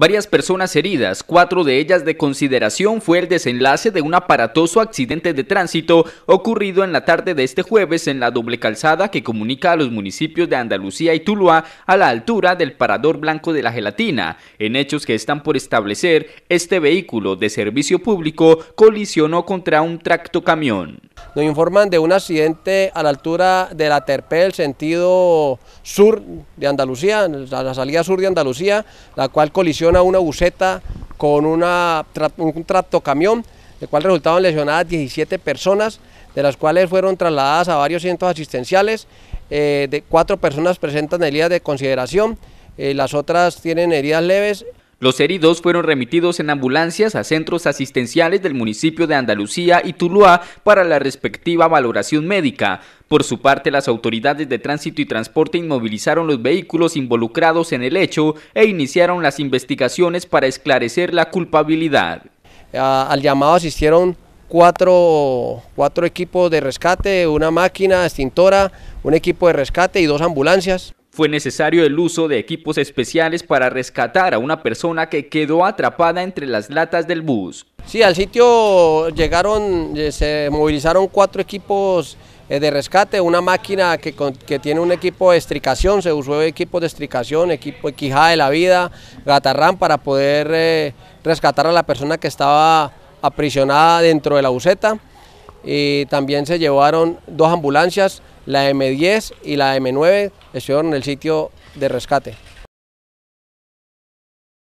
varias personas heridas, cuatro de ellas de consideración fue el desenlace de un aparatoso accidente de tránsito ocurrido en la tarde de este jueves en la doble calzada que comunica a los municipios de Andalucía y Tuluá a la altura del Parador Blanco de la Gelatina. En hechos que están por establecer, este vehículo de servicio público colisionó contra un tractocamión. Nos informan de un accidente a la altura de la Terpel, sentido sur de Andalucía, la salida sur de Andalucía, la cual colisiona una buceta con una, un tractocamión, el cual resultaron lesionadas 17 personas, de las cuales fueron trasladadas a varios centros asistenciales. Eh, de cuatro personas presentan heridas de consideración, eh, las otras tienen heridas leves los heridos fueron remitidos en ambulancias a centros asistenciales del municipio de Andalucía y Tuluá para la respectiva valoración médica. Por su parte, las autoridades de tránsito y transporte inmovilizaron los vehículos involucrados en el hecho e iniciaron las investigaciones para esclarecer la culpabilidad. al llamado asistieron cuatro equipos de rescate, una máquina extintora, un equipo de rescate y dos ambulancias. Fue necesario el uso de equipos especiales para rescatar a una persona que quedó atrapada entre las latas del bus. Sí, al sitio llegaron, eh, se movilizaron cuatro equipos eh, de rescate, una máquina que, tiene un equipo de estricación, se usó equipo de estricación, equipo de quijada de la vida, gatarrán para poder eh, rescatar a la persona que estaba aprisionada dentro de la buceta y también se llevaron dos ambulancias, la M10 y la M9 estuvieron en el sitio de rescate.